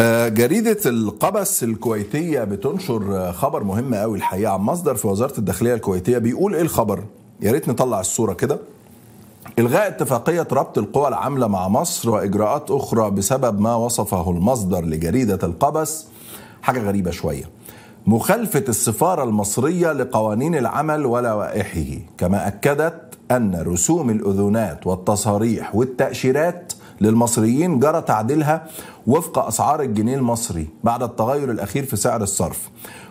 آه، جريدة القبس الكويتية بتنشر آه، خبر مهم قوي الحقيقة عن مصدر في وزارة الداخلية الكويتية بيقول ايه الخبر؟ يا ريت نطلع الصورة كده. إلغاء اتفاقية ربط القوى العاملة مع مصر وإجراءات أخرى بسبب ما وصفه المصدر لجريدة القبس حاجة غريبة شوية. مخالفة السفارة المصرية لقوانين العمل ولوائحه، كما أكدت أن رسوم الأذونات والتصاريح والتأشيرات للمصريين جرى تعديلها وفق أسعار الجنيه المصري بعد التغير الأخير في سعر الصرف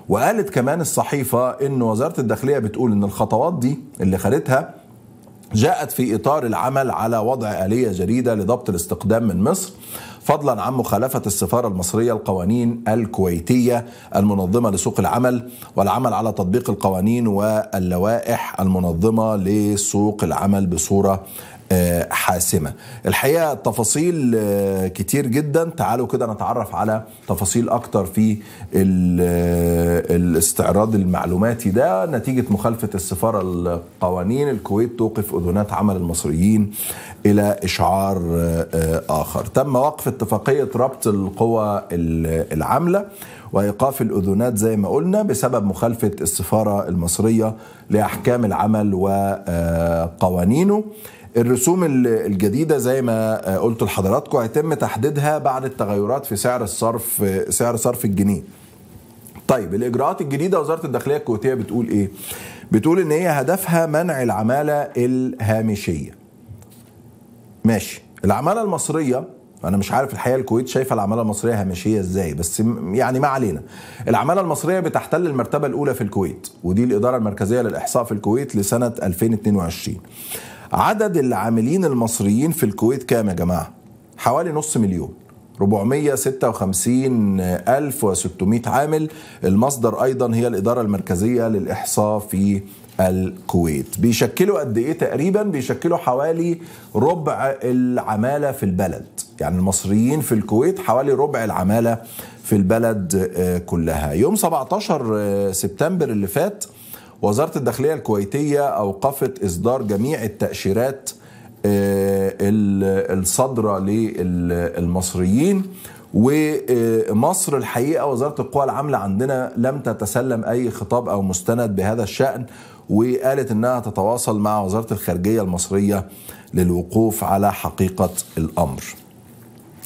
وقالت كمان الصحيفة أن وزارة الداخلية بتقول أن الخطوات دي اللي خدتها جاءت في إطار العمل على وضع آلية جديدة لضبط الاستقدام من مصر فضلا عن مخالفة السفارة المصرية القوانين الكويتية المنظمة لسوق العمل والعمل على تطبيق القوانين واللوائح المنظمة لسوق العمل بصورة آه، حاسمة الحقيقة تفاصيل آه، كتير جدا تعالوا كده نتعرف على تفاصيل أكتر في آه، الاستعراض المعلوماتي ده نتيجة مخالفة السفارة القوانين الكويت توقف أذونات عمل المصريين إلى إشعار آخر تم وقف اتفاقية ربط القوى العاملة وايقاف الاذونات زي ما قلنا بسبب مخالفه السفاره المصريه لاحكام العمل وقوانينه الرسوم الجديده زي ما قلت لحضراتكم هيتم تحديدها بعد التغيرات في سعر الصرف سعر صرف الجنيه طيب الاجراءات الجديده وزاره الداخليه الكويتيه بتقول ايه بتقول ان هي هدفها منع العماله الهامشيه ماشي العماله المصريه انا مش عارف الحقيقه الكويت شايفه العماله المصريه هامشيه ازاي بس يعني ما علينا العماله المصريه بتحتل المرتبه الاولى في الكويت ودي الاداره المركزيه للاحصاء في الكويت لسنه 2022 عدد العاملين المصريين في الكويت كام يا جماعه حوالي نص مليون 456600 عامل المصدر ايضا هي الاداره المركزيه للاحصاء في الكويت بيشكلوا قد ايه تقريبا بيشكلوا حوالي ربع العماله في البلد يعني المصريين في الكويت حوالي ربع العمالة في البلد آه، كلها يوم 17 آه، سبتمبر اللي فات وزارة الداخلية الكويتية أوقفت إصدار جميع التأشيرات آه، الصادرة للمصريين ومصر الحقيقة وزارة القوى العاملة عندنا لم تتسلم أي خطاب أو مستند بهذا الشأن وقالت انها تتواصل مع وزاره الخارجيه المصريه للوقوف على حقيقه الامر.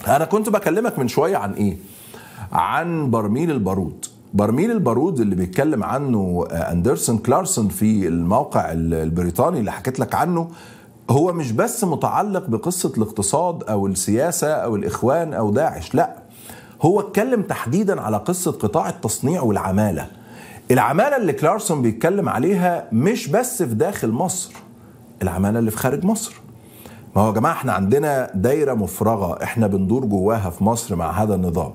انا كنت بكلمك من شويه عن ايه عن برميل البارود برميل البارود اللي بيتكلم عنه آه، اندرسون كلارسون في الموقع البريطاني اللي حكيت لك عنه هو مش بس متعلق بقصه الاقتصاد او السياسه او الاخوان او داعش لا هو اتكلم تحديدا على قصه قطاع التصنيع والعماله العماله اللي كلارسون بيتكلم عليها مش بس في داخل مصر العماله اللي في خارج مصر ما هو يا جماعه احنا عندنا دايره مفرغه احنا بندور جواها في مصر مع هذا النظام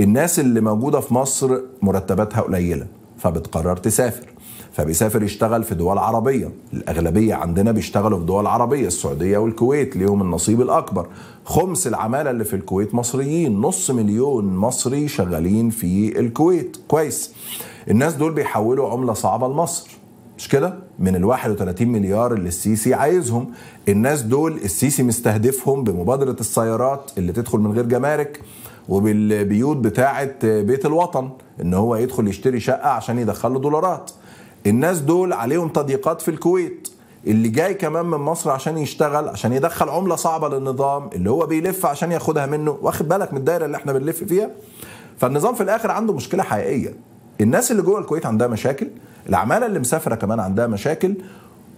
الناس اللي موجوده في مصر مرتباتها قليله فبتقرر تسافر فبيسافر يشتغل في دول عربية الأغلبية عندنا بيشتغلوا في دول عربية السعودية والكويت ليهم النصيب الأكبر خمس العمالة اللي في الكويت مصريين نص مليون مصري شغالين في الكويت كويس الناس دول بيحولوا عملة صعبة لمصر مش كده؟ من ال 31 مليار اللي السيسي عايزهم، الناس دول السيسي مستهدفهم بمبادره السيارات اللي تدخل من غير جمارك وبالبيوت بتاعه بيت الوطن ان هو يدخل يشتري شقه عشان يدخل له دولارات. الناس دول عليهم تضييقات في الكويت، اللي جاي كمان من مصر عشان يشتغل عشان يدخل عمله صعبه للنظام اللي هو بيلف عشان ياخدها منه، واخد بالك من الدايره اللي احنا بنلف فيها؟ فالنظام في الاخر عنده مشكله حقيقيه الناس اللي جوه الكويت عندها مشاكل العماله اللي مسافره كمان عندها مشاكل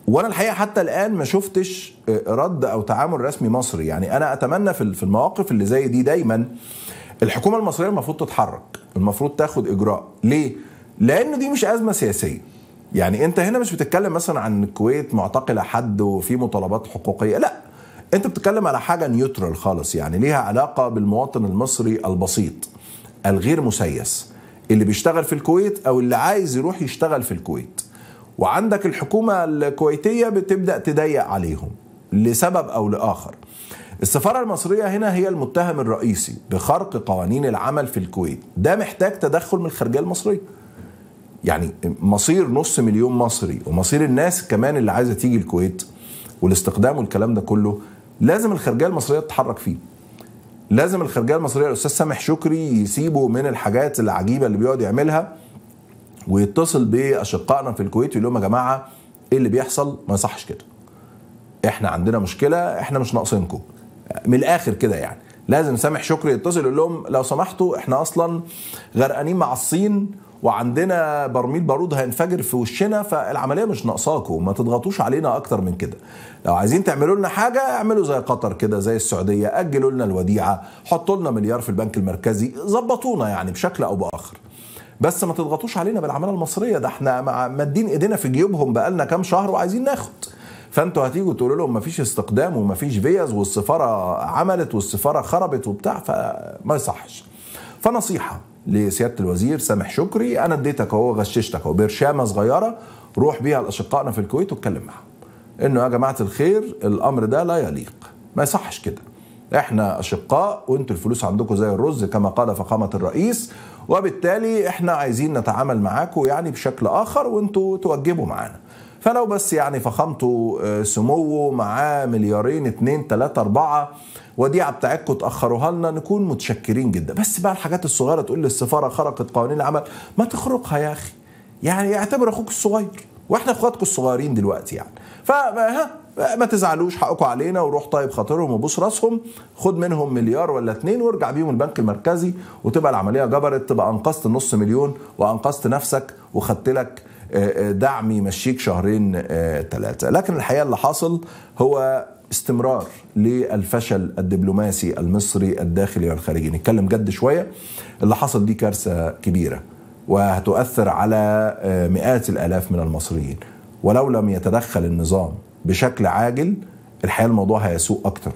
وانا الحقيقه حتى الان ما شفتش آه، رد او تعامل رسمي مصري يعني انا اتمنى في المواقف اللي زي دي دايما الحكومه المصريه المفروض تتحرك المفروض تاخد اجراء ليه لان دي مش ازمه سياسيه يعني انت هنا مش بتتكلم مثلا عن الكويت معتقله حد وفي مطالبات حقوقيه لا انت بتتكلم على حاجه نيوترال خالص يعني ليها علاقه بالمواطن المصري البسيط الغير مسيس اللي بيشتغل في الكويت او اللي عايز يروح يشتغل في الكويت وعندك الحكومه الكويتيه بتبدا تضيق عليهم لسبب او لاخر السفارة المصرية هنا هي المتهم الرئيسي بخرق قوانين العمل في الكويت ده محتاج تدخل من الخارجية المصرية يعني مصير نص مليون مصري ومصير الناس كمان اللي عايزة تيجي الكويت والاستخدام والكلام ده كله لازم الخارجية المصرية تتحرك فيه لازم الخارجيه المصريه الاستاذ سامح شكري يسيبه من الحاجات العجيبه اللي بيقعد يعملها ويتصل باشقائنا في الكويت ويقول لهم يا جماعه ايه اللي بيحصل ما يصحش كده احنا عندنا مشكله احنا مش ناقصينكم من الاخر كده يعني لازم سامح شكري يتصل يقول لهم لو سمحتوا احنا اصلا غرقانين مع الصين وعندنا برميل بارود هينفجر في وشنا فالعمليه مش ناقصاكم ما تضغطوش علينا اكتر من كده لو عايزين تعملوا لنا حاجه اعملوا زي قطر كده زي السعوديه اجلوا لنا الوديعه حطوا لنا مليار في البنك المركزي ظبطونا يعني بشكل او باخر بس ما تضغطوش علينا بالعماله المصريه ده احنا مادين ايدينا في جيوبهم بقالنا كام شهر وعايزين ناخد فانتوا هتيجوا تقولوا لهم مفيش استقدام ومفيش فيز والسفاره عملت والسفاره خربت وبتاع فما يصحش فنصيحه لسياده الوزير سامح شكري انا اديتك اهو غششتك اهو برشامه صغيره روح بيها لاشقائنا في الكويت واتكلم معاهم انه يا جماعه الخير الامر ده لا يليق ما يصحش كده احنا اشقاء وانتوا الفلوس عندكم زي الرز كما قال فخامه الرئيس وبالتالي احنا عايزين نتعامل معاكم يعني بشكل اخر وانتوا توجبوا معانا فلو بس يعني فخامته آه، سموه معاه مليارين اتنين تلاتة اربعة وديعة بتاعتكم تأخروها لنا نكون متشكرين جدا بس بقى الحاجات الصغيرة تقول للسفارة خرقت قوانين العمل ما تخرقها يا أخي يعني اعتبر أخوك الصغير واحنا اخواتكم الصغيرين دلوقتي يعني فها ما تزعلوش حقكم علينا وروح طيب خاطرهم وبص راسهم خد منهم مليار ولا اتنين وارجع بيهم البنك المركزي وتبقى العمليه جبرت تبقى انقذت نص مليون وانقذت نفسك وخدت لك آه، آه، دعم يمشيك شهرين ثلاثة آه، لكن الحقيقة اللي حاصل هو استمرار للفشل الدبلوماسي المصري الداخلي والخارجي نتكلم جد شوية اللي حصل دي كارثة كبيرة وهتؤثر على مئات الآلاف من المصريين ولو لم يتدخل النظام بشكل عاجل الحقيقة الموضوع هيسوء أكتر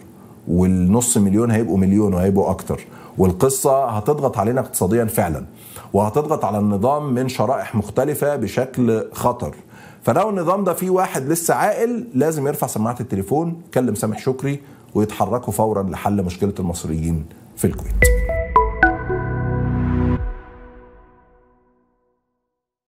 والنص مليون هيبقوا مليون وهيبقوا أكتر والقصه هتضغط علينا اقتصاديا فعلا وهتضغط على النظام من شرائح مختلفه بشكل خطر فلو النظام ده فيه واحد لسه عاقل لازم يرفع سماعه التليفون كلم سامح شكري ويتحركوا فورا لحل مشكله المصريين في الكويت